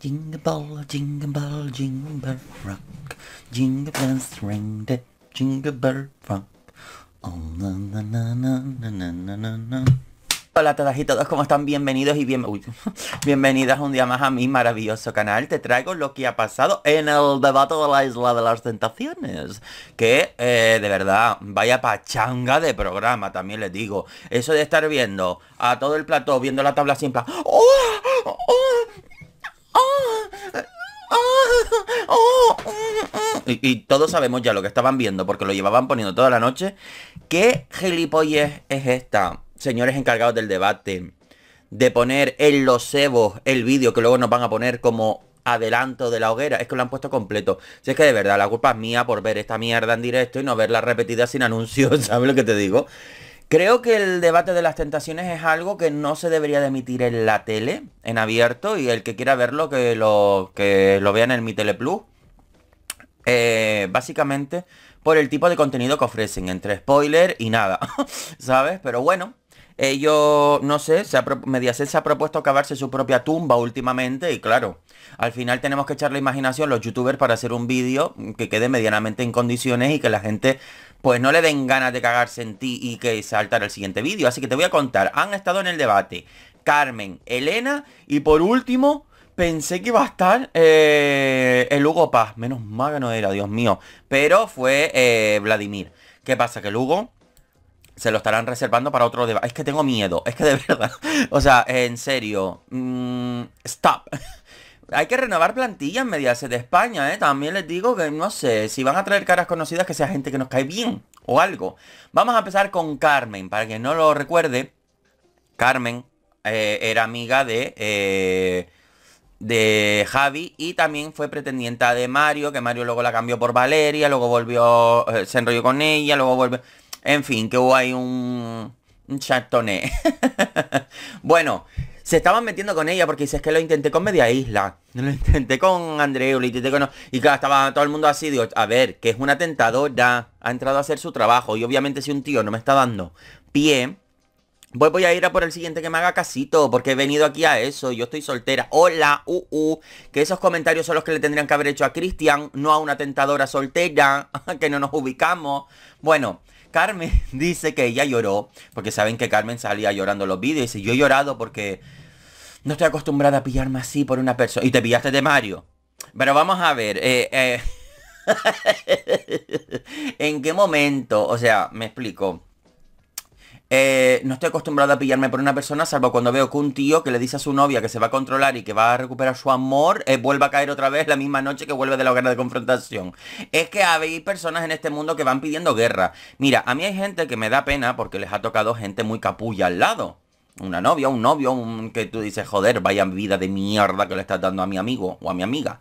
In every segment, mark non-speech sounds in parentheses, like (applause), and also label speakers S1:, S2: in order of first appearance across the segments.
S1: Jingle ball, jingle ball, jingle bell rock. Jingle bells ring the jingle bell rock. Oh na na na na na na na na. Hola a todas y todos, ¿cómo están? Bienvenidos y bien... Uy, bienvenidas un día más a mi maravilloso canal. Te traigo lo que ha pasado en el debate de la Isla de las Tentaciones. Que, eh, de verdad, vaya pachanga de programa, también les digo. Eso de estar viendo a todo el plató, viendo la tabla siempre... ¡Oh! ¡Oh! ¡Oh! Y, todos sabemos ya lo que estaban viendo, porque lo llevaban poniendo toda la noche. ¿Qué gilipollez es esta? señores encargados del debate de poner en los cebos el vídeo que luego nos van a poner como adelanto de la hoguera. Es que lo han puesto completo. Si es que de verdad, la culpa es mía por ver esta mierda en directo y no verla repetida sin anuncios, (laughs) ¿sabes lo que te digo? Creo que el debate de las tentaciones es algo que no se debería de emitir en la tele, en abierto, y el que quiera verlo, que lo, que lo vean en mi Tele Plus, eh, básicamente por el tipo de contenido que ofrecen, entre spoiler y nada, (laughs) ¿sabes? Pero bueno, ellos, no sé, Mediaset se ha propuesto cavarse su propia tumba últimamente y claro, al final tenemos que echar la imaginación los youtubers para hacer un vídeo que quede medianamente en condiciones y que la gente pues no le den ganas de cagarse en ti y que saltar el siguiente vídeo. Así que te voy a contar, han estado en el debate Carmen, Elena y por último pensé que iba a estar eh, el Hugo Paz. Menos mal no era, Dios mío. Pero fue eh, Vladimir. ¿Qué pasa? Que el Hugo se lo estarán reservando para otro debate. Es que tengo miedo, es que de (laughs) verdad. O sea, en serio. Mm, stop. (laughs) Hay que renovar plantillas medias de España, ¿eh? También les digo que, no sé, si van a traer caras conocidas, que sea gente que nos cae bien o algo. Vamos a empezar con Carmen, para quien no lo recuerde. Carmen eh, era amiga de... Eh, de Javi y también fue pretendienta de Mario, que Mario luego la cambió por Valeria, luego volvió, eh, se enrolló con ella, luego volvió... En fin, que hubo ahí un, un chatoné. (laughs) bueno, se estaban metiendo con ella porque dices que lo intenté con Media Isla. (laughs) Lo intenté con Andreu, lo intenté con... Y claro, estaba todo el mundo así, digo, a ver, que es una tentadora, ha entrado a hacer su trabajo. Y obviamente si un tío no me está dando pie, Voy, voy, a ir a por el siguiente que me haga casito, porque he venido aquí a eso, yo estoy soltera. Hola, uh, uh que esos comentarios son los que le tendrían que haber hecho a Cristian, no a una tentadora soltera, (laughs) que no nos ubicamos. Bueno, Carmen (laughs) dice que ella lloró, porque saben que Carmen salía llorando los vídeos. Y yo he llorado porque no estoy acostumbrada a pillarme así por una persona. Y te pillaste de Mario. Pero vamos a ver, eh, eh, (laughs) ¿en qué momento? O sea, me explico. Eh, no estoy acostumbrado a pillarme por una persona, salvo cuando veo que un tío que le dice a su novia que se va a controlar y que va a recuperar su amor, eh, vuelva a caer otra vez la misma noche que vuelve de la guerra de confrontación. Es que hay personas en este mundo que van pidiendo guerra. Mira, a mí hay gente que me da pena porque les ha tocado gente muy capulla al lado. Una novia, un novio, un que tú dices, joder, vaya vida de mierda que le estás dando a mi amigo o a mi amiga.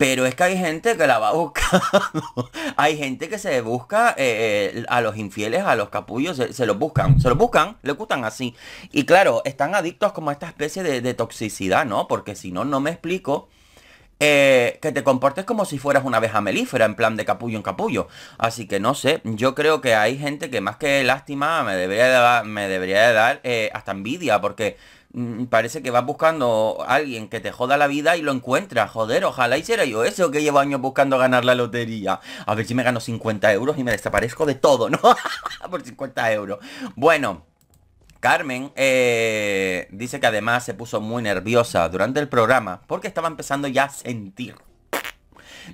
S1: Pero es que hay gente que la va buscar (laughs) hay gente que se busca eh, eh, a los infieles, a los capullos, se, los buscan, se los buscan, le gustan así. Y claro, están adictos como a esta especie de, toxicidad, ¿no? Porque si no, no me explico. Eh, que te comportes como si fueras una abeja melífera, en plan de capullo en capullo. Así que no sé, yo creo que hay gente que más que lástima me debería de dar, me debería dar hasta envidia, porque Mm, parece que vas buscando alguien que te joda la vida y lo encuentra Joder, ojalá hiciera yo eso que llevo años buscando ganar la lotería. A ver si me gano 50 euros y me desaparezco de todo, ¿no? (laughs) Por 50 euros. Bueno. Carmen eh, dice que además se puso muy nerviosa durante el programa porque estaba empezando ya a sentir.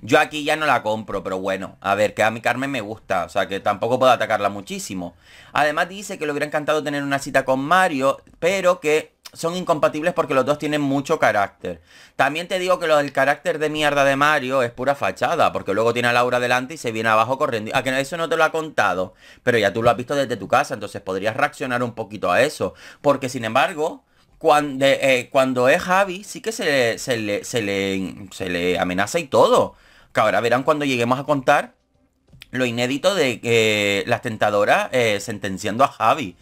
S1: Yo aquí ya no la compro, pero bueno, a ver, que a mi Carmen me gusta, o sea que tampoco puedo atacarla muchísimo. Además dice que le hubiera encantado tener una cita con Mario, pero que son incompatibles porque los dos tienen mucho carácter. También te digo que lo del carácter de mierda de Mario es pura fachada, porque luego tiene a Laura delante y se viene abajo corriendo. A ah, que eso no te lo ha contado, pero ya tú lo has visto desde tu casa, entonces podrías reaccionar un poquito a eso. Porque sin embargo, cuando, eh, cuando es Javi, sí que se, le, se, le, se le amenaza y todo. Que ahora verán cuando lleguemos a contar lo inédito de las tentadoras eh, sentenciando a Javi.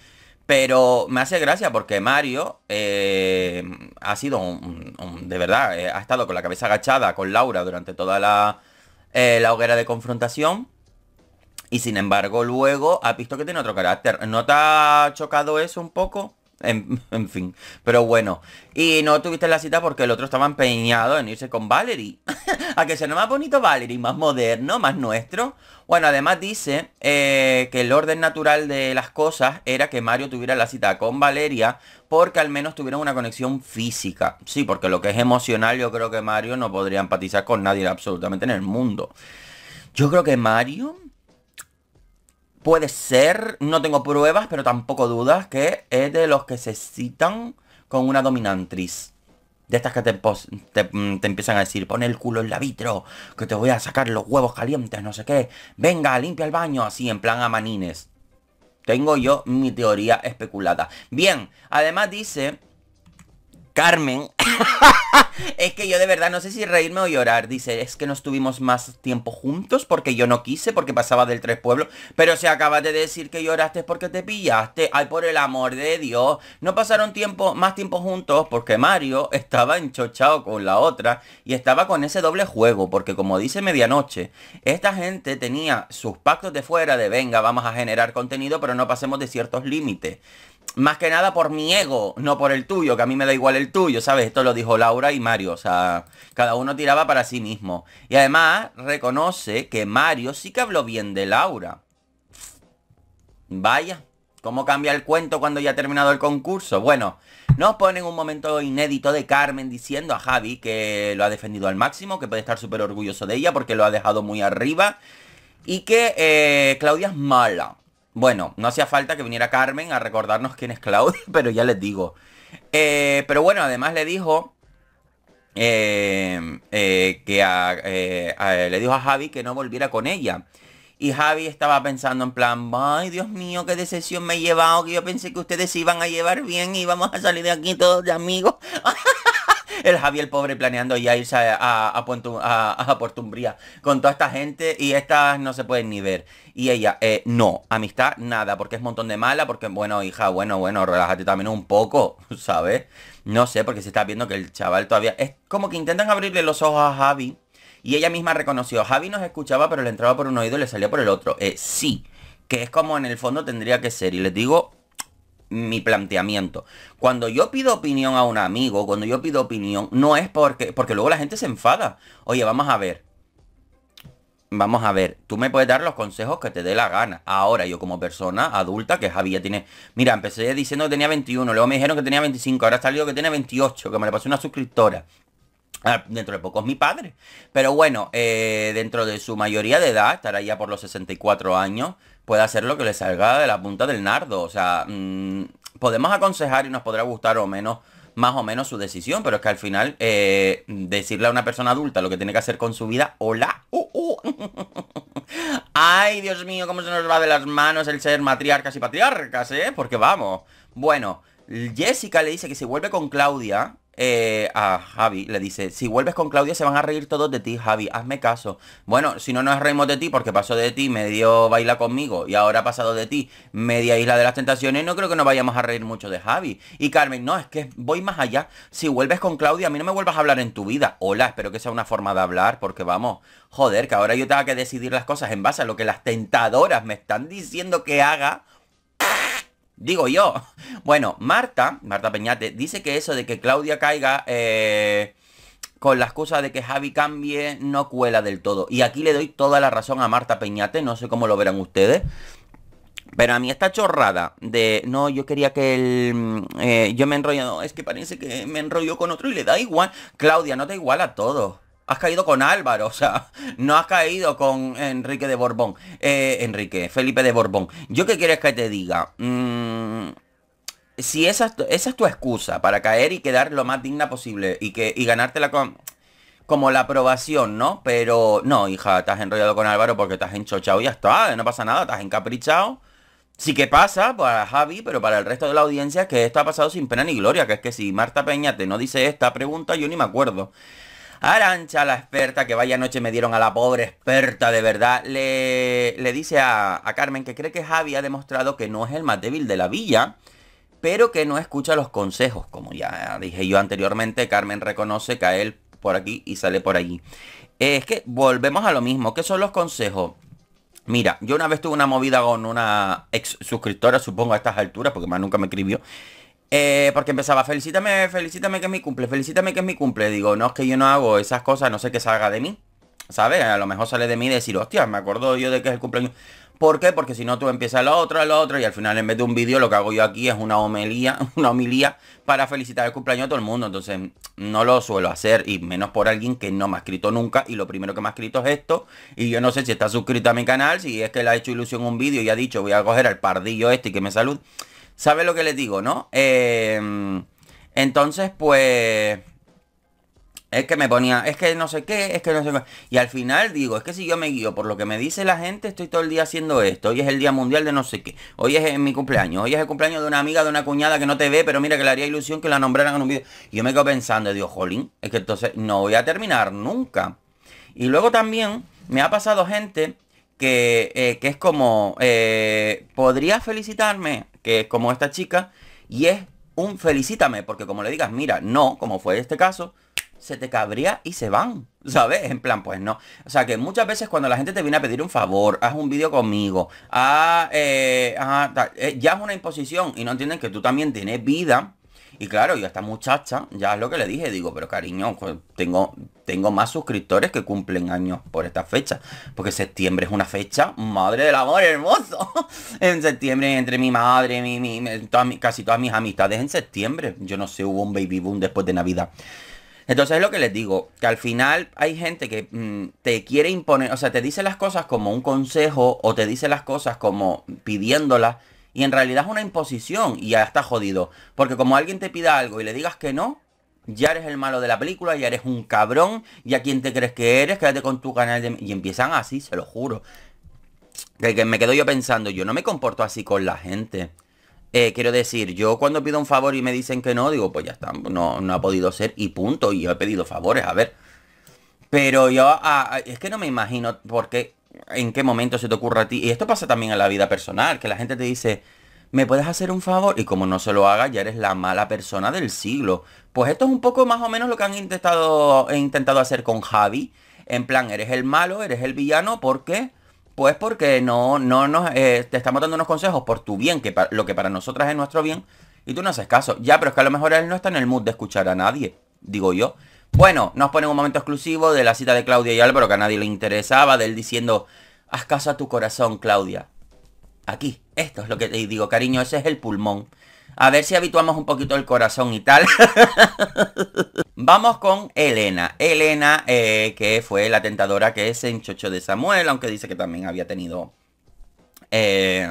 S1: Pero me hace gracia porque Mario eh, ha sido de verdad, eh, ha estado con la cabeza agachada con Laura durante toda la, eh, la hoguera de confrontación. Y sin embargo, luego ha visto que tiene otro carácter. ¿No te ha chocado eso un poco? (laughs) En, fin, pero bueno. Y no tuviste la cita porque el otro estaba empeñado en irse con Valerie. (laughs) a que sea más bonito Valerie, más moderno, más nuestro. Bueno, además dice eh, que el orden natural de las cosas era que Mario tuviera la cita con Valeria porque al menos tuvieron una conexión física. Sí, porque lo que es emocional yo creo que Mario no podría empatizar con nadie absolutamente en el mundo. Yo creo que Mario Puede ser, no tengo pruebas, pero tampoco dudas que es de los que se citan con una dominantriz. De estas que mm, te, empiezan a decir, pon el culo en la vitro, que te voy a sacar los huevos calientes, no sé qué. Venga, limpia el baño, así, en plan a manines. Tengo yo mi teoría especulada. Bien, además dice Carmen. (laughs) es que yo de verdad no sé si reírme o llorar. Dice, es que no estuvimos más tiempo juntos porque yo no quise, porque pasaba del tres pueblos. Pero si acabas de decir que lloraste porque te pillaste. Ay, por el amor de Dios. No pasaron tiempo, más tiempo juntos porque Mario estaba enchochado con la otra y estaba con ese doble juego. Porque como dice medianoche, esta gente tenía sus pactos de fuera de venga, vamos a generar contenido, pero no pasemos de ciertos límites. Más que nada por mi ego, no por el tuyo, que a mí me da igual el tuyo, ¿sabes? Esto lo dijo Laura y Mario, o sea, cada uno tiraba para sí mismo. Y además reconoce que Mario sí que habló bien de Laura. Vaya, ¿cómo cambia el cuento cuando ya ha terminado el concurso? Bueno, nos ponen un momento inédito de Carmen diciendo a Javi que lo ha defendido al máximo, que puede estar súper orgulloso de ella porque lo ha dejado muy arriba y que eh, Claudia es mala. Bueno, no hacía falta que viniera Carmen a recordarnos quién es Claudia, (laughs) pero ya les digo, eh, pero bueno, además le dijo eh, eh, que a, le dijo a Javi que no volviera con ella. Y Javi estaba pensando en plan, ay Dios mío, qué decepción me he llevado, que yo pensé que ustedes se iban a llevar bien y vamos a salir de aquí todos de amigos. (laughs) (laughs) el el pobre planeando ya irse a, a, Puerto, a, Portumbría con toda esta gente y estas no se pueden ni ver. Y ella, eh, no, amistad, nada, porque es un montón de mala, porque bueno, hija, bueno, bueno, relájate también un poco, (laughs) ¿sabes? No sé, porque se está viendo que el chaval todavía... Es como que intentan abrirle los ojos a Javi y ella misma reconoció, Javi nos escuchaba, pero le entraba por un oído y le salía por el otro. Eh, sí, que es como en el fondo tendría que ser. Y les digo mi planteamiento. Cuando yo pido opinión a un amigo, cuando yo pido opinión, no es porque, porque luego la gente se enfada. Oye, vamos a ver. Vamos a ver, tú me puedes dar los consejos que te dé la gana. Ahora, yo como persona adulta, que Javier tiene... Mira, empecé diciendo que tenía 21, luego me dijeron que tenía 25, ahora salido que tiene 28, que me le pasó una suscriptora. Ah, dentro de poco es mi padre. Pero bueno, eh, dentro de su mayoría de edad, estará ya por los 64 años puede hacer lo que le salga de la punta del nardo. O sea, mm, podemos aconsejar y nos podrá gustar o menos, más o menos su decisión, pero es que al final eh, decirle a una persona adulta lo que tiene que hacer con su vida, hola, uh, uh. (laughs) ay Dios mío, cómo se nos va de las manos el ser matriarcas y patriarcas, ¿eh? Porque vamos, bueno, Jessica le dice que si vuelve con Claudia, eh, a Javi, le dice, si vuelves con Claudia se van a reír todos de ti, Javi, hazme caso. Bueno, si no nos reímos de ti porque pasó de ti, medio baila conmigo y ahora ha pasado de ti, media isla de las tentaciones, no creo que nos vayamos a reír mucho de Javi. Y Carmen, no, es que voy más allá. Si vuelves con Claudia, a mí no me vuelvas a hablar en tu vida. Hola, espero que sea una forma de hablar porque vamos, joder, que ahora yo tengo que decidir las cosas en base a lo que las tentadoras me están diciendo que haga Digo yo. Bueno, Marta, Marta Peñate, dice que eso de que Claudia caiga eh, con la excusa de que Javi cambie no cuela del todo. Y aquí le doy toda la razón a Marta Peñate, no sé cómo lo verán ustedes. Pero a mí esta chorrada de, no, yo quería que el... Mm, eh, yo me he enrollado, es que parece que me enrollo con otro y le da igual. Claudia, no da igual a todos. Has caído con Álvaro, o sea, (laughs) no has caído con Enrique de Borbón. Eh, Enrique, Felipe de Borbón. ¿Yo qué quieres que te diga? Mm, si esa es, tu, excusa para caer y quedar lo más digna posible y, que, y como la aprobación, ¿no? Pero no, hija, estás enrollado con Álvaro porque estás enchochado y ya está, eh, no pasa nada, estás encaprichado. Sí que pasa para Javi, pero para el resto de la audiencia que esto ha pasado sin pena ni gloria, que es que si Marta Peña te no dice esta pregunta, yo ni me acuerdo. Arancha, la experta, que vaya noche me dieron a la pobre experta, de verdad, le, dice a, a Carmen que cree que Javi ha demostrado que no es el más débil de la villa, pero que no escucha los consejos. Como ya dije yo anteriormente, Carmen reconoce que él por aquí y sale por allí. Eh, es que volvemos a lo mismo. ¿Qué son los consejos? Mira, yo una vez tuve una movida con una ex suscriptora, supongo a estas alturas, porque más nunca me escribió. Eh, porque empezaba, felicítame, felicítame que es mi cumple, felicítame que es mi cumple. Digo, no, es que yo no hago esas cosas, no sé qué salga de mí. ¿Sabes? A lo mejor sale de mí decir, hostia, me acuerdo yo de que es el cumpleaños. ¿Por qué? Porque si no tú empiezas lo otro, lo otro y al final en vez de un vídeo lo que hago yo aquí es una homilía, (laughs) una homilía para felicitar el cumpleaños a todo el mundo. Entonces no lo suelo hacer y menos por alguien que no me ha escrito nunca y lo primero que me ha escrito es esto y yo no sé si está suscrito a mi canal, si es que le ha hecho ilusión un vídeo y ha dicho voy a coger al pardillo este y que me salude. ¿Sabe lo que le digo, no? Em, entonces, pues... Es que me ponía, es que no sé qué, es que no sé qué. Y al final digo, es que si yo me guío por lo que me dice la gente, estoy todo el día haciendo esto. Hoy es el día mundial de no sé qué. Hoy es mi cumpleaños. Hoy es el cumpleaños de una amiga, de una cuñada que no te ve, pero mira que le haría ilusión que la nombraran en un video. Y yo me quedo pensando, Dios, jolín, es que entonces no voy a terminar nunca. Y luego también me ha pasado gente que, eh, es como, eh, Podría felicitarme? que es como esta chica, y es un felicítame, porque como le digas, mira, no, como fue este caso, se te cabría y se van, ¿sabes? En plan, pues no. O sea que muchas veces cuando la gente te viene a pedir un favor, haz un vídeo conmigo, ah, ya es una imposición y no entienden que tú también tienes vida y claro, yo a esta muchacha, ya es lo que le dije, digo, pero cariño, tengo, tengo más suscriptores que cumplen años por esta fecha. Porque septiembre es una fecha, madre del amor hermoso. (laughs) en septiembre, entre mi madre, mi, casi todas mis amistades en septiembre. Yo no sé, hubo un baby boom después de Navidad. Entonces es lo que les digo, que al final hay gente que mm, te quiere imponer, o sea, te dice las cosas como un consejo o te dice las cosas como pidiéndolas y en realidad es una imposición y ya está jodido. Porque como alguien te pida algo y le digas que no, ya eres el malo de la película, ya eres un cabrón, Y a quién te crees que eres, quédate con tu canal de... Y empiezan así, se lo juro. Que, que me quedo yo pensando, yo no me comporto así con la gente. Eh, quiero decir, yo cuando pido un favor y me dicen que no, digo, pues ya está, no, no ha podido ser y punto. Y yo he pedido favores, a ver. Pero yo, es que no me imagino, porque en qué momento se te ocurra a ti. Y esto pasa también en la vida personal, que la gente te dice, ¿me puedes hacer un favor? Y como no se lo haga, ya eres la mala persona del siglo. Pues esto es un poco más o menos lo que han intentado, he intentado hacer con Javi. En plan, eres el malo, eres el villano, ¿por qué? Pues porque no, no nos, eh, te estamos dando unos consejos por tu bien, que lo que para nosotras es nuestro bien, y tú no haces caso. Ya, pero es que a lo mejor él no está en el mood de escuchar a nadie, digo yo. Bueno, nos ponen un momento exclusivo de la cita de Claudia y Álvaro que a nadie le interesaba, de él diciendo, haz caso a tu corazón, Claudia. Aquí, esto es lo que te digo, cariño, ese es el pulmón. A ver si habituamos un poquito el corazón y tal. (laughs) Vamos con Elena. Elena, eh, que fue la tentadora que es en Chocho de Samuel, aunque dice que también había tenido eh,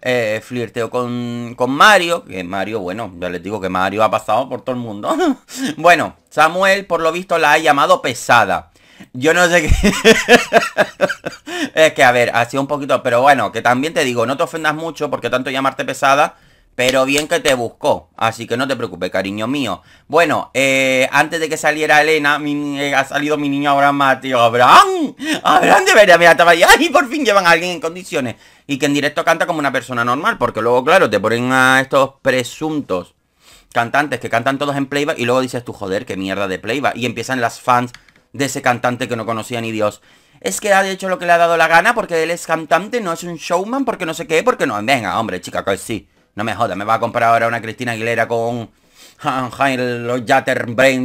S1: eh, flirteo con, con Mario. Que Mario, bueno, ya les digo que Mario ha pasado por todo el mundo. (laughs) bueno, Samuel, por lo visto, la ha llamado pesada. Yo no sé qué... (laughs) es que, a ver, sido un poquito... Pero bueno, que también te digo, no te ofendas mucho porque tanto llamarte pesada... Pero bien que te buscó, así que no te preocupes, cariño mío. Bueno, eh, antes de que saliera Elena, eh, ha salido mi niño Abraham Mateo. ¡Abraham! ¡Abraham de verdad! Mira, estaba ahí. por fin llevan a alguien en condiciones! Y que en directo canta como una persona normal, porque luego, claro, te ponen a estos presuntos cantantes que cantan todos en playback y luego dices tú, joder, qué mierda de playback. Y empiezan las fans de ese cantante que no conocía ni Dios. Es que ha hecho lo que le ha dado la gana porque él es cantante, no es un showman, porque no sé qué, porque no. Venga, hombre, chica, que sí. No me jodas, me va a comprar ahora una Cristina Aguilera con...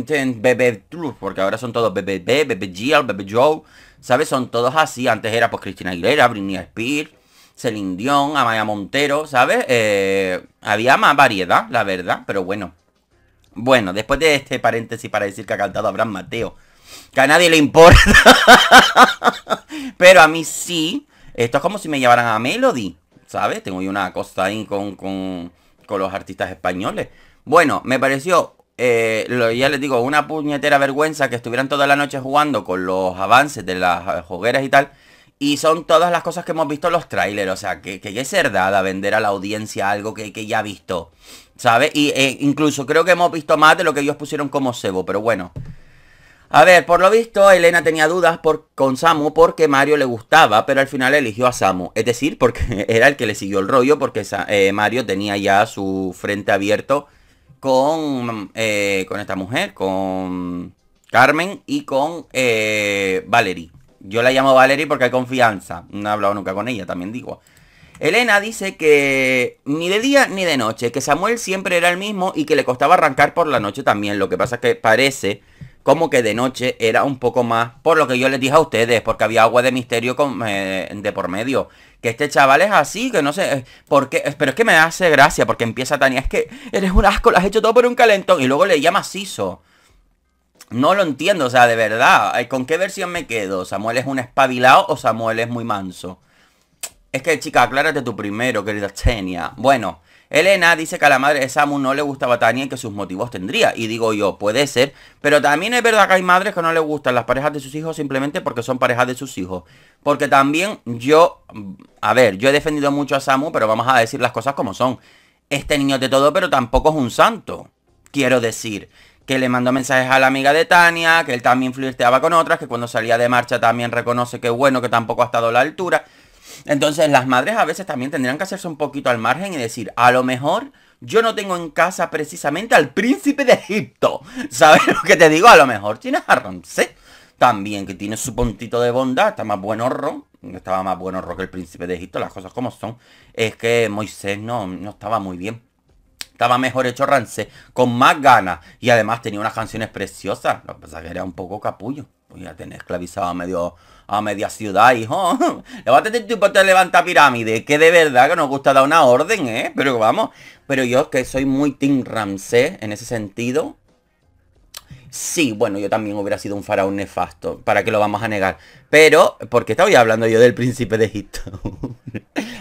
S1: Bebe porque ahora son todos Bebe Bebe Gial, Bebe Joe, ¿sabes? Son todos así. Antes era pues Cristina Aguilera, Britney Spears, Celine Amaya Montero, ¿sabes? Eh, había más variedad, la verdad, pero bueno. Bueno, después de este paréntesis para decir que ha cantado Abraham Mateo, que a nadie le importa, (laughs) pero a mí sí. Esto es como si me llevaran a Melody, ¿sabes? Tengo yo una cosa ahí con, los artistas españoles. Bueno, me pareció eh, ya les digo, una puñetera vergüenza que estuvieran toda la noche jugando con los avances de las jogueras y tal. Y son todas las cosas que hemos visto en los trailers. O sea, que, que, es a vender a la audiencia algo que, ya ha visto. ¿Sabes? Y eh, incluso creo que hemos visto más de lo que ellos pusieron como cebo. Pero bueno. A ver, por lo visto, Elena tenía dudas por, con Samu porque Mario le gustaba, pero al final eligió a Samu. Es decir, porque (laughs) era el que le siguió el rollo, porque eh, Mario tenía ya su frente abierto con, eh, con esta mujer, con Carmen y con Valerie. Yo la llamo Valerie porque hay confianza. No he hablado nunca con ella, también digo. Elena dice que ni de día ni de noche, que Samuel siempre era el mismo y que le costaba arrancar por la noche también. Lo que pasa es que parece como que de noche era un poco más, por lo que yo les dije a ustedes, porque había agua de misterio eh, de por medio. Que este chaval es así, que no sé, eh, qué, eh, pero es que me hace gracia, porque empieza Tania, es que eres un asco, lo has hecho todo por un calentón, y luego le llama Siso. No lo entiendo, o sea, de verdad. ¿Con qué versión me quedo? ¿Samuel es un espabilado o Samuel es muy manso? Es que, chica, aclárate tú primero, querida Tenia. Bueno, Elena dice que a la madre de Samu no le gustaba Tania y que sus motivos tendría. Y digo yo, puede ser. Pero también es verdad que hay madres que no le gustan las parejas de sus hijos simplemente porque son parejas de sus hijos. Porque también yo, a ver, yo he defendido mucho a Samu, pero vamos a decir las cosas como son. Este niño de todo, pero tampoco es un santo. Quiero decir, que le mandó mensajes a la amiga de Tania, que él también flirteaba con otras, que cuando salía de marcha también reconoce que bueno, que tampoco ha estado a la altura. Entonces las madres a veces también tendrían que hacerse un poquito al margen y decir, a lo mejor yo no tengo en casa precisamente al príncipe de Egipto. (laughs) ¿Sabes lo que te digo? A lo mejor China a también, que tiene su puntito de bondad, está más buen horror. Estaba más buen horror que el príncipe de Egipto, las cosas como son. Es que Moisés no, no estaba muy bien estaba mejor hecho Ramsés, con más ganas. Y además tenía unas canciones preciosas. Lo que pasa es que era un poco capullo. Voy pues a tener esclavizado a medio a media ciudad, hijo. (laughs) Le va te levanta pirámide. Que de verdad que nos gusta dar una orden, ¿eh? Pero vamos. Pero yo que soy muy Team Ramsés en ese sentido. Sí, bueno, yo también hubiera sido un faraón nefasto. ¿Para qué lo vamos a negar? Pero, porque estaba ya hablando yo del príncipe de Egipto. (laughs)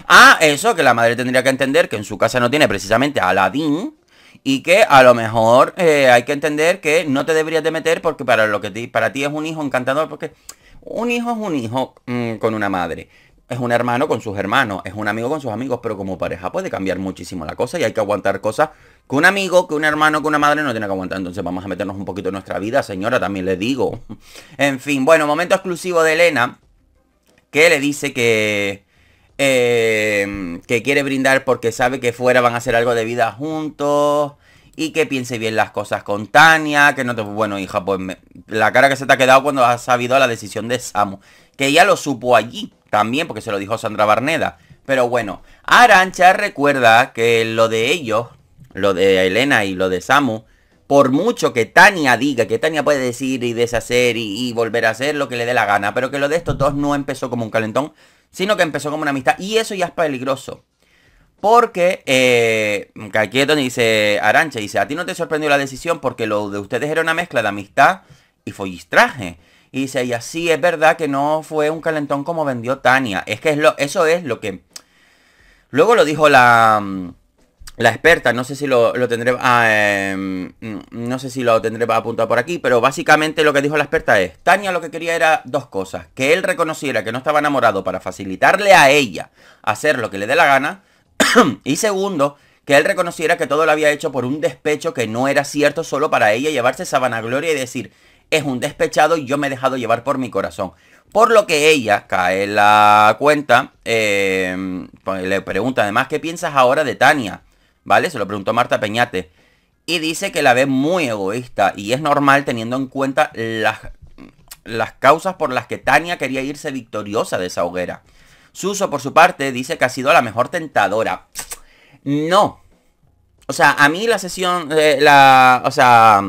S1: Ah, eso, que la madre tendría que entender que en su casa no tiene precisamente a Aladín y que a lo mejor eh, hay que entender que no te deberías de meter porque para lo que para ti es un hijo encantador porque un hijo es un hijo mm, con una madre es un hermano con sus hermanos, es un amigo con sus amigos, pero como pareja puede cambiar muchísimo la cosa y hay que aguantar cosas que un amigo, que un hermano, que una madre no tiene que aguantar. Entonces vamos a meternos un poquito en nuestra vida, señora, también le digo. (laughs) En fin, bueno, momento exclusivo de Elena, que le dice que Em, que quiere brindar porque sabe que fuera van a hacer algo de vida juntos y que piense bien las cosas con Tania, que no te... Bueno, hija, pues la cara que se te ha quedado cuando has sabido la decisión de Samu, que ella lo supo allí también, porque se lo dijo Sandra Barneda. Pero bueno, Arancha recuerda que lo de ellos, lo de Elena y lo de Samu, por mucho que Tania diga, que Tania puede decir y deshacer y, y volver a hacer lo que le dé la gana, pero que lo de estos dos no empezó como un calentón, sino que empezó como una amistad. Y eso ya es peligroso. Porque, eh, aquí dice Arancha, dice, a ti no te sorprendió la decisión porque lo de ustedes era una mezcla de amistad y follistraje. Y dice, y así es verdad que no fue un calentón como vendió Tania. Es que eso es lo que... Luego lo dijo la... Mm, la experta, no sé si lo, tendré ah, em, no sé si lo tendré apuntado por aquí, pero básicamente lo que dijo la experta es, Tania lo que quería era dos cosas, que él reconociera que no estaba enamorado para facilitarle a ella hacer lo que le dé la gana, (clears throat) y segundo, que él reconociera que todo lo había hecho por un despecho que no era cierto solo para ella llevarse esa vanagloria y decir, es un despechado y yo me he dejado llevar por mi corazón. Por lo que ella cae en la cuenta, em, pues, le pregunta además, ¿qué piensas ahora de Tania? ¿vale? Se lo preguntó Marta Peñate. Y dice que la ve muy egoísta y es normal teniendo en cuenta las, las causas por las que Tania quería irse victoriosa de esa hoguera. Suso, por su parte, dice que ha sido la mejor tentadora. No. O sea, a mí la sesión, eh, la, o sea,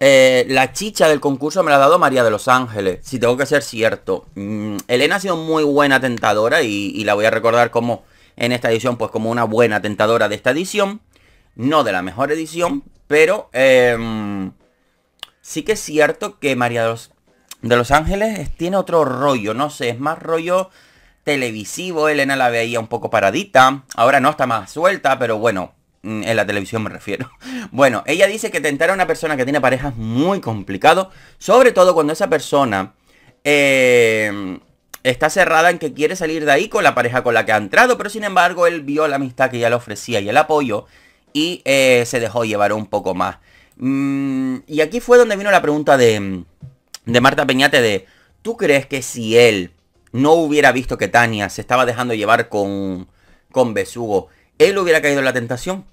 S1: eh, la chicha del concurso me la ha dado María de los Ángeles, si tengo que ser cierto. Mm, Elena ha sido muy buena tentadora y la voy a recordar como en esta edición pues como una buena tentadora de esta edición. No de la mejor edición, pero em, sí que es cierto que María de los, Ángeles tiene otro rollo, no sé, es más rollo televisivo. Elena la veía un poco paradita, ahora no está más suelta, pero bueno, mm, en la televisión me refiero. (laughs) Bueno, ella dice que tentar a una persona que tiene pareja es muy complicado, sobre todo cuando esa persona em, está cerrada en que quiere salir de ahí con la pareja con la que ha entrado, pero sin embargo él vio la amistad que ella le ofrecía y el apoyo y eh, se dejó llevar un poco más. Mm, y aquí fue donde vino la pregunta mm, de, Marta Peñate de, ¿tú crees que si él no hubiera visto que Tania se estaba dejando llevar con, con Besugo, él hubiera caído en la tentación?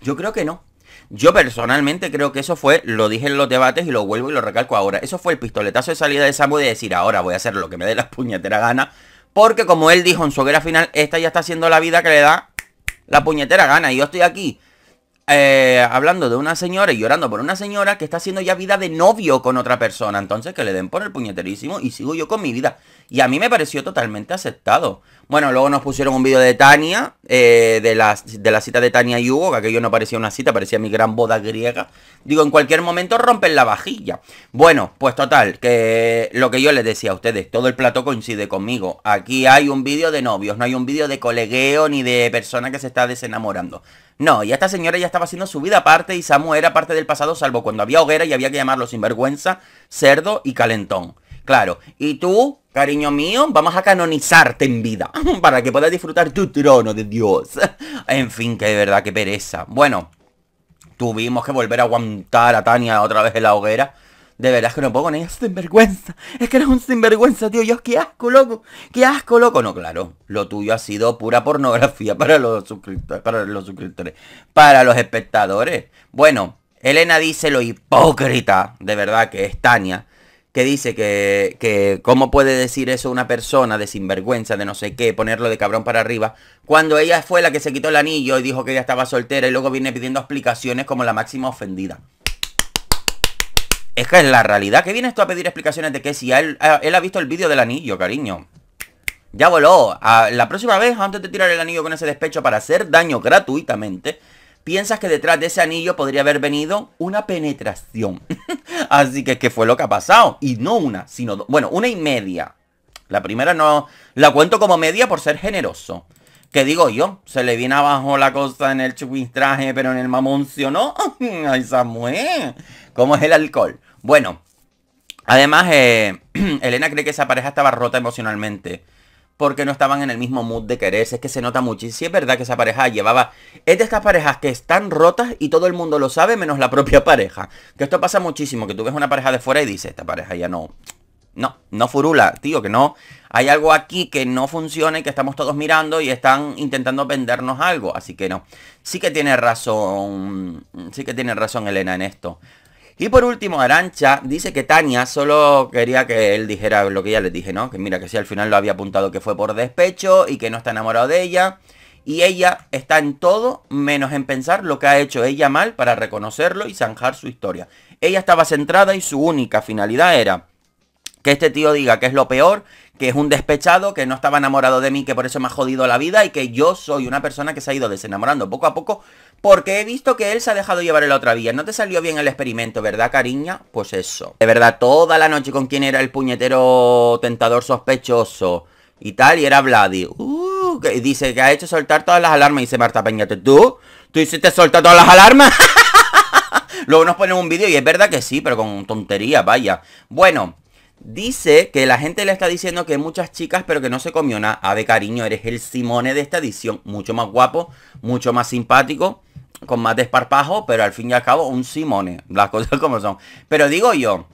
S1: Yo creo que no. Yo personalmente creo que eso fue, lo dije en los debates y lo vuelvo y lo recalco ahora. Eso fue el pistoletazo de salida de Samu de decir, ahora voy a hacer lo que me dé la (laughs) puñetera gana. Porque como él dijo en su hoguera final, esta ya está haciendo la vida que le da la puñetera gana. Y yo estoy aquí eh, hablando de una señora y llorando por una señora que está haciendo ya vida de novio con otra persona. Entonces que le den por el puñeterísimo y sigo yo con mi vida. Y a mí me pareció totalmente aceptado. Bueno, luego nos pusieron un vídeo de Tania, eh, de, la, de la cita de Tania y Hugo, que aquello no parecía una cita, parecía mi gran boda griega. Digo, en cualquier momento rompen la vajilla. Bueno, pues total, que lo que yo les decía a ustedes, todo el plato coincide conmigo. Aquí hay un vídeo de novios, no hay un vídeo de colegueo ni de persona que se está desenamorando. No, y esta señora ya estaba haciendo su vida aparte y Samu era parte del pasado, salvo cuando había hoguera y había que llamarlo sinvergüenza, cerdo y calentón. Claro. Y tú, cariño mío, vamos a canonizarte en vida (laughs) para que puedas disfrutar tu trono de Dios. (laughs) En fin, que de verdad, que pereza. Bueno, tuvimos que volver a aguantar a Tania otra vez en la hoguera. De verdad es que no puedo con ella, sinvergüenza. Es que eres un sinvergüenza, tío. Dios, qué asco, loco. Qué asco, loco. No, claro. Lo tuyo ha sido pura pornografía (laughs) para los suscriptores. Para los suscriptores. Para los espectadores. Bueno, Elena dice lo hipócrita. De verdad que es Tania que dice que, que cómo puede decir eso una persona de sinvergüenza, de no sé qué, ponerlo de cabrón para arriba, cuando ella fue la que se quitó el anillo y dijo que ella estaba soltera y luego viene pidiendo explicaciones como la máxima ofendida. Es que es la realidad. ¿Qué vienes tú a pedir explicaciones de que si él, él ha visto el vídeo del anillo, cariño? Ya voló. A la próxima vez, antes de tirar el anillo con ese despecho para hacer daño gratuitamente, piensas que detrás de ese anillo podría haber venido una penetración. (laughs) Así que es que fue lo que ha pasado. Y no una, sino, dos. bueno, una y media. La primera no, la cuento como media por ser generoso. Que digo yo, se le viene abajo la cosa en el chupistraje, pero en el mamoncio no. (laughs) Ay, Samuel, ¿cómo es el alcohol? Bueno, además, eh, (clears throat) Elena cree que esa pareja estaba rota emocionalmente porque no estaban en el mismo mood de quererse. Es que se nota muchísimo es verdad que esa pareja llevaba... Es de estas parejas que están rotas y todo el mundo lo sabe menos la propia pareja. Que esto pasa muchísimo, que tú ves una pareja de fuera y dices, esta pareja ya no... No, no furula, tío, que no. Hay algo aquí que no funciona y que estamos todos mirando y están intentando vendernos algo. Así que no. Sí que tiene razón. Sí que tiene razón Elena en esto. Y por último, Arancha dice que Tania solo quería que él dijera lo que ya le dije, ¿no? Que mira, que si al final lo había apuntado que fue por despecho y que no está enamorado de ella. Y ella está en todo menos en pensar lo que ha hecho ella mal para reconocerlo y zanjar su historia. Ella estaba centrada y su única finalidad era que este tío diga que es lo peor, que es un despechado, que no estaba enamorado de mí, que por eso me ha jodido la vida y que yo soy una persona que se ha ido desenamorando poco a poco porque he visto que él se ha dejado llevar el la otra vía. No te salió bien el experimento, ¿verdad, cariña? Pues eso. De verdad, toda la noche con quién era el puñetero tentador sospechoso y tal, y era Vladi. Uh, que dice que ha hecho soltar todas las alarmas. Y dice Marta Peñate, ¿tú? ¿Tú hiciste soltar todas las alarmas? (laughs) Luego nos ponen un vídeo y es verdad que sí, pero con tontería, vaya. Bueno, Dice que la gente le está diciendo que hay muchas chicas, pero que no se comió nada. Ave cariño, eres el Simone de esta edición. Mucho más guapo, mucho más simpático, con más desparpajo, pero al fin y al cabo un Simone. Las (laughs) cosas como son. Pero digo yo,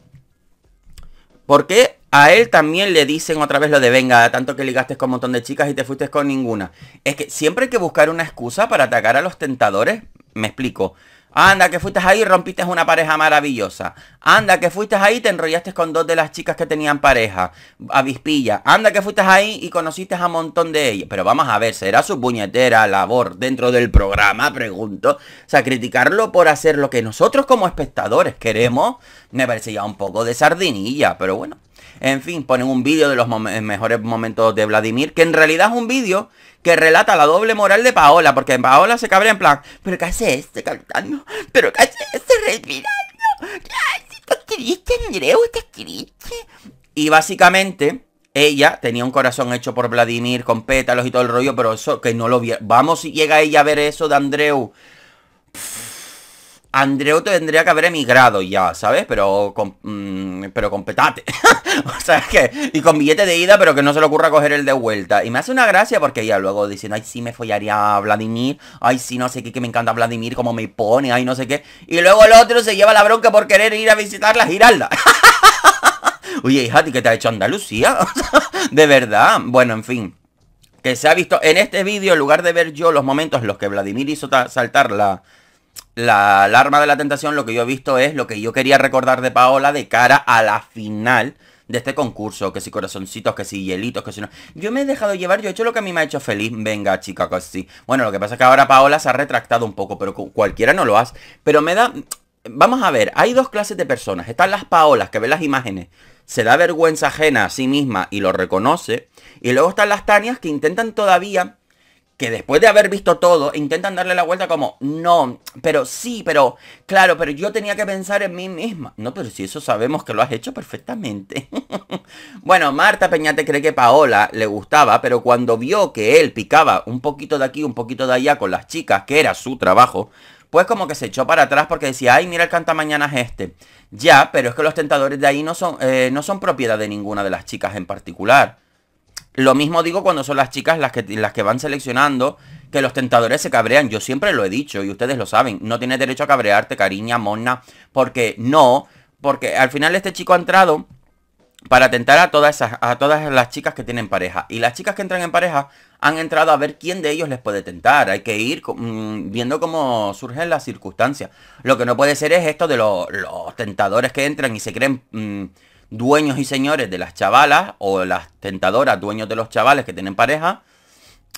S1: ¿por qué a él también le dicen otra vez lo de venga, tanto que ligaste con un montón de chicas y te fuiste con ninguna? Es que siempre hay que buscar una excusa para atacar a los tentadores. Me explico. Anda, que fuiste ahí y rompiste una pareja maravillosa. Anda, que fuiste ahí y te enrollaste con dos de las chicas que tenían pareja. Avispilla Anda, que fuiste ahí y conociste a un montón de ellas. Pero vamos a ver, ¿será su puñetera labor dentro del programa? Pregunto. O sea, criticarlo por hacer lo que nosotros como espectadores queremos me parece ya un poco de sardinilla. Pero bueno, en fin, ponen un vídeo de los eh, mejores momentos de Vladimir, que en realidad es un vídeo que relata la doble moral de Paola, porque en Paola se cabrea en plan, pero ¿qué hace este cantando? ¿Pero qué hace este respirando? hace? estás triste, Andreu, estás triste. Y básicamente ella tenía un corazón hecho por Vladimir con pétalos y todo el rollo, pero eso que no lo vi. Vamos si llega ella a ver eso de Andreu Andreu tendría que haber emigrado ya, ¿sabes? Pero con, mm, pero con petate. (laughs) o sea, es que... Y con billete de ida, pero que no se le ocurra coger el de vuelta. Y me hace una gracia porque ella luego diciendo, ay, sí, me follaría a Vladimir. Ay, sí, no sé qué, que me encanta Vladimir, cómo me pone, ay, no sé qué. Y luego el otro se lleva la bronca por querer ir a visitar la Giralda. (laughs) Oye, hija, ¿qué te ha hecho Andalucía? (laughs) de verdad. Bueno, en fin que se ha visto en este vídeo, en lugar de ver yo los momentos en los que Vladimir hizo saltar la, la alarma de la tentación, lo que yo he visto es lo que yo quería recordar de Paola de cara a la final de este concurso. Que si corazoncitos, que si hielitos, que si no. Yo me he dejado llevar, yo he hecho lo que a mí me ha hecho feliz. Venga, chica, casi. Bueno, lo que pasa es que ahora Paola se ha retractado un poco, pero cualquiera no lo hace. Pero me da. Vamos a ver, hay dos clases de personas. Están las Paolas, que ven las imágenes, se da vergüenza ajena a sí misma y lo reconoce. Y luego están las Tanias, que intentan todavía que después de haber visto todo, intentan darle la vuelta como, no, pero sí, pero, claro, pero yo tenía que pensar en mí misma. No, pero si eso sabemos que lo has hecho perfectamente. (laughs) bueno, Marta Peñate cree que Paola le gustaba, pero cuando vio que él picaba un poquito de aquí, un poquito de allá con las chicas, que era su trabajo, pues como que se echó para atrás porque decía, ay, mira el canta es este. Ya, pero es que los tentadores de ahí no son, eh, no son propiedad de ninguna de las chicas en particular. Lo mismo digo cuando son las chicas las que, las que van seleccionando, que los tentadores se cabrean. Yo siempre lo he dicho y ustedes lo saben. No tienes derecho a cabrearte, cariña, mona, porque no, porque al final este chico ha entrado para tentar a todas, a todas las chicas que tienen pareja. Y las chicas que entran en pareja han entrado a ver quién de ellos les puede tentar. Hay que ir mm, viendo cómo surgen las circunstancias. Lo que no puede ser es esto de los tentadores que entran y se creen... Mm, dueños y señores de las chavalas o las tentadoras, dueños de los chavales que tienen pareja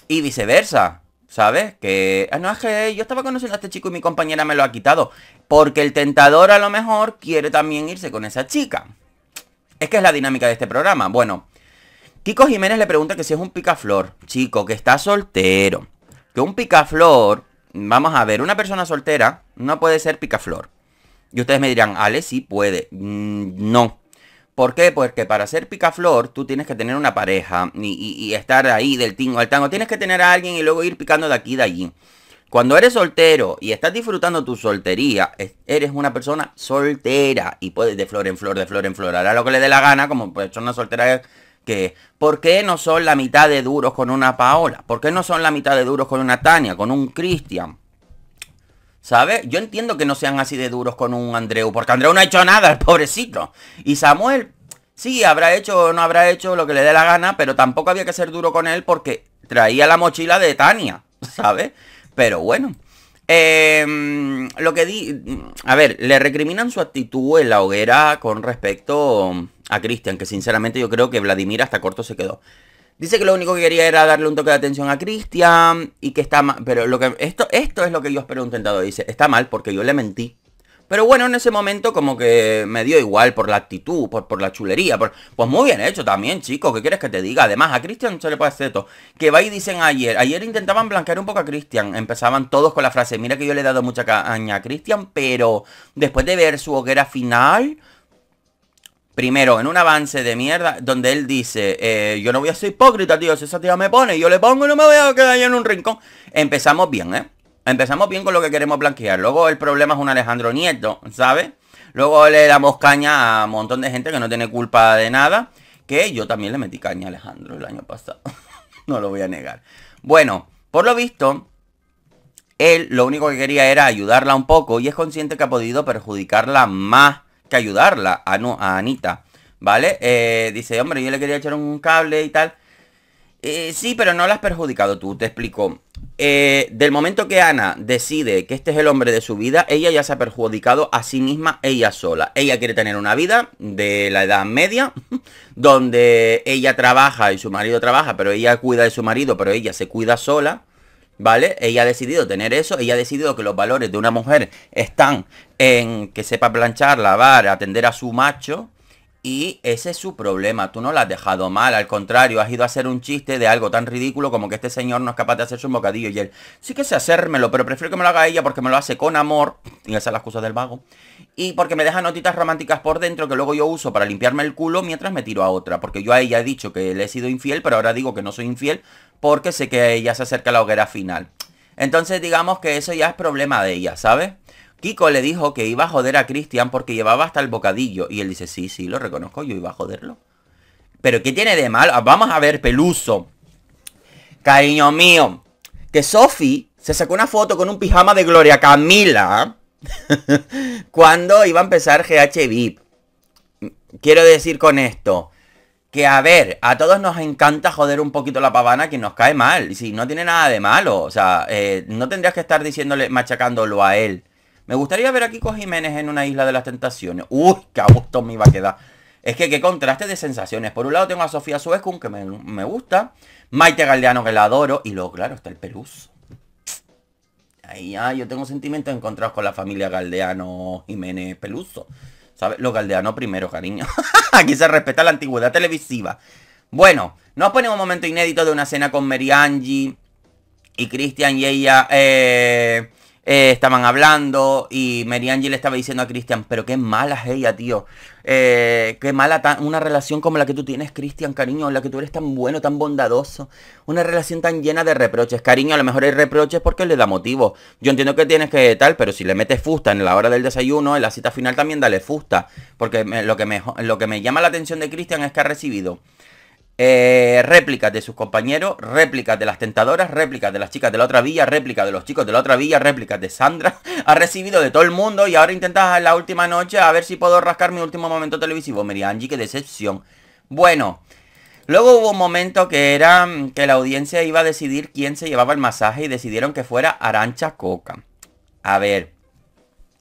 S1: y viceversa. ¿Sabes? Que. Ah, no, es que yo estaba conociendo a este chico y mi compañera me lo ha quitado. Porque el tentador a lo mejor quiere también irse con esa chica. Es que es la dinámica de este programa. Bueno, Kiko Jiménez le pregunta que si es un picaflor. Chico, que está soltero. Que un picaflor. Vamos a ver, una persona soltera no puede ser picaflor. Y ustedes me dirán, Ale, sí puede. Mm, no. ¿Por qué? Porque pues para ser picaflor tú tienes que tener una pareja y, estar ahí del tingo al tango. Tienes que tener a alguien y luego ir picando de aquí y de allí. Cuando eres soltero y estás disfrutando tu soltería, eres una persona soltera y puedes de flor en flor, de flor en flor, hará lo que le dé la gana, como una pues, soltera que ¿por qué no son la mitad de duros con una Paola? ¿Por qué no son la mitad de duros con una Tania, con un Cristian? ¿Sabes? Yo entiendo que no sean así de duros con un Andreu, porque Andreu no ha hecho nada, el pobrecito. Y Samuel, sí, habrá hecho o no habrá hecho lo que le dé la gana, pero tampoco había que ser duro con él porque traía la mochila de Tania, ¿sabes? Pero bueno. Em, lo que di... A ver, le recriminan su actitud en la hoguera con respecto a Cristian, que sinceramente yo creo que Vladimir hasta corto se quedó. Dice que lo único que quería era darle un toque de atención a Cristian y que está mal. Pero lo que, esto, esto es lo que yo espero un Dice, está mal porque yo le mentí. Pero bueno, en ese momento como que me dio igual por la actitud, por, por la chulería. pues muy bien hecho también, chicos. ¿Qué quieres que te diga? Además, a Cristian se le puede hacer esto. Que va y dicen ayer. Ayer intentaban blanquear un poco a Cristian. Empezaban todos con la frase, mira que yo le he dado mucha caña a Cristian, pero después de ver su hoguera final... Primero, en un avance de mierda, donde él dice, eh, yo no voy a ser hipócrita, tío, si esa tía me pone, yo le pongo y no me voy a quedar en un rincón. Empezamos bien, ¿eh? Empezamos bien con lo que queremos blanquear. Luego el problema es un Alejandro Nieto, ¿sabes? Luego le damos caña a un montón de gente que no tiene culpa de nada. Que yo también le metí caña a Alejandro el año pasado. (laughs) no lo voy a negar. Bueno, por lo visto, él lo único que quería era ayudarla un poco y es consciente que ha podido perjudicarla más ayudarla a, no, a Anita, ¿vale? Eh, dice, hombre, yo le quería echar un cable y tal. Eh, sí, pero no la has perjudicado tú, te explico. Eh, del momento que Ana decide que este es el hombre de su vida, ella ya se ha perjudicado a sí misma, ella sola. Ella quiere tener una vida de la edad media, (laughs) donde ella trabaja y su marido trabaja, pero ella cuida de su marido, pero ella se cuida sola. ¿vale? Ella ha decidido tener eso, ella ha decidido que los valores de una mujer están en que sepa planchar, lavar, atender a su macho, y ese es su problema, tú no la has dejado mal, al contrario, has ido a hacer un chiste de algo tan ridículo como que este señor no es capaz de hacerse un bocadillo y él, sí que sé hacérmelo, pero prefiero que me lo haga ella porque me lo hace con amor, y esa es la excusa del vago, y porque me deja notitas románticas por dentro que luego yo uso para limpiarme el culo mientras me tiro a otra, porque yo a ella he dicho que le he sido infiel, pero ahora digo que no soy infiel porque sé que ella se acerca a la hoguera final. Entonces digamos que eso ya es problema de ella, ¿sabes? Kiko le dijo que iba a joder a Cristian porque llevaba hasta el bocadillo. Y él dice, sí, sí, lo reconozco, yo iba a joderlo. Pero ¿qué tiene de malo? Ah, vamos a ver, Peluso. Cariño mío, que Sofi se sacó una foto con un pijama de Gloria Camila (laughs) cuando iba a empezar GH VIP. Quiero decir con esto que, a ver, a todos nos encanta joder un poquito la pavana que nos cae mal. Y si no tiene nada de malo, o sea, eh, no tendrías que estar diciéndole, machacándolo a él me gustaría ver a Kiko Jiménez en una isla de las tentaciones. Uy, qué gusto me iba a quedar. Es que qué contraste de sensaciones. Por un lado tengo a Sofía Suezcun, que me, me, gusta. Maite Galdeano, que la adoro. Y luego, claro, está el Peluso. Ahí ay, ah, yo tengo sentimientos encontrados con la familia Galdeano Jiménez Peluso. ¿Sabes? Los Galdeano primero, cariño. (laughs) Aquí se respeta la antigüedad televisiva. Bueno, nos ponen un momento inédito de una cena con Mary Angie y Cristian y ella. Eh, eh, estaban hablando y Mary Angie le estaba diciendo a Cristian, pero qué mala es ella, tío. Eh, qué mala una relación como la que tú tienes, Cristian, cariño, la que tú eres tan bueno, tan bondadoso. Una relación tan llena de reproches. Cariño, a lo mejor hay reproches porque le da motivo. Yo entiendo que tienes que tal, pero si le metes fusta en la hora del desayuno, en la cita final también dale fusta. Porque lo, que me, lo que me llama la atención de Cristian es que ha recibido eh, réplicas de sus compañeros, réplicas de las tentadoras, réplicas de las chicas de la otra villa, réplicas de los chicos de la otra villa, réplicas de Sandra. (laughs) Ha recibido de todo el mundo y ahora intentas en la última noche a ver si puedo rascar mi último momento televisivo. Mira, Angie, qué decepción. Bueno, luego hubo un momento que era mm, que la audiencia iba a decidir quién se llevaba el masaje y decidieron que fuera Arancha Coca. A ver,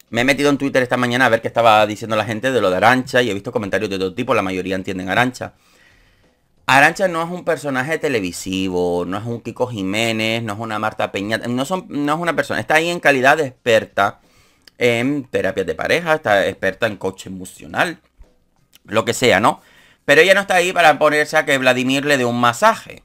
S1: me he metido en Twitter esta mañana a ver qué estaba diciendo la gente de lo de Arancha y he visto comentarios de todo tipo, la mayoría entienden Arancha. Arancha no es un personaje televisivo, no es un Kiko Jiménez, no es una Marta Peña, no, no es una persona, está ahí en calidad de experta en terapias de pareja, está experta en coche emocional, lo que sea, ¿no? Pero ella no está ahí para ponerse a que Vladimir le dé un masaje.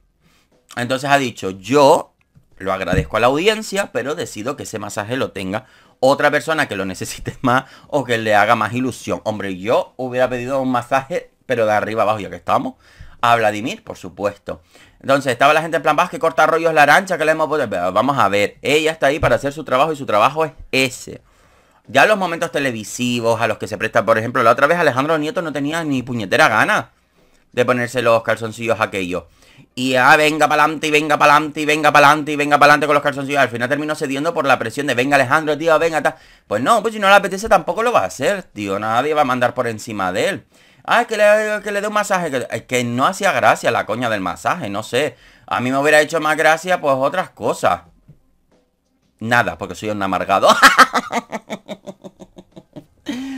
S1: Entonces ha dicho, yo lo agradezco a la audiencia, pero decido que ese masaje lo tenga otra persona que lo necesite (laughs) más o que le haga más ilusión. Hombre, yo hubiera pedido un masaje, pero de arriba abajo, ya que estamos a Vladimir, por supuesto. Entonces, estaba la gente en plan, vas que corta rollos la arancha que le hemos puesto. Vamos a ver, ella está ahí para hacer su trabajo y su trabajo es ese. Ya los momentos televisivos a los que se presta, por ejemplo, la otra vez Alejandro Nieto no tenía ni puñetera gana de ponerse los calzoncillos aquellos. Y ah, venga para adelante, y venga para adelante, y venga para adelante, y venga para adelante con los calzoncillos. Al final terminó cediendo por la presión de venga Alejandro, tío, venga, está Pues no, pues si no le apetece tampoco lo va a hacer, tío. Nadie va a mandar por encima de él. Ah, que le, que le dé un masaje. Que, es que no hacía gracia la coña del masaje, no sé. A mí me hubiera hecho más gracia, pues, otras cosas. Nada, porque soy un amargado. (laughs)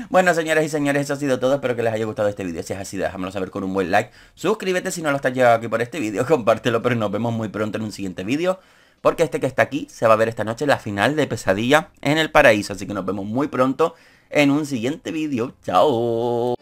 S1: Bueno, señoras y señores, eso ha sido todo. Espero que les haya gustado este vídeo. Si es así, déjamelo saber con un buen like. Suscríbete si no lo estás llegado aquí por este vídeo. (laughs) Compártelo, pero nos vemos muy pronto en un siguiente vídeo. Porque este que está aquí se va a ver esta noche la final de Pesadilla en el Paraíso. Así que nos vemos muy pronto en un siguiente vídeo. Chao.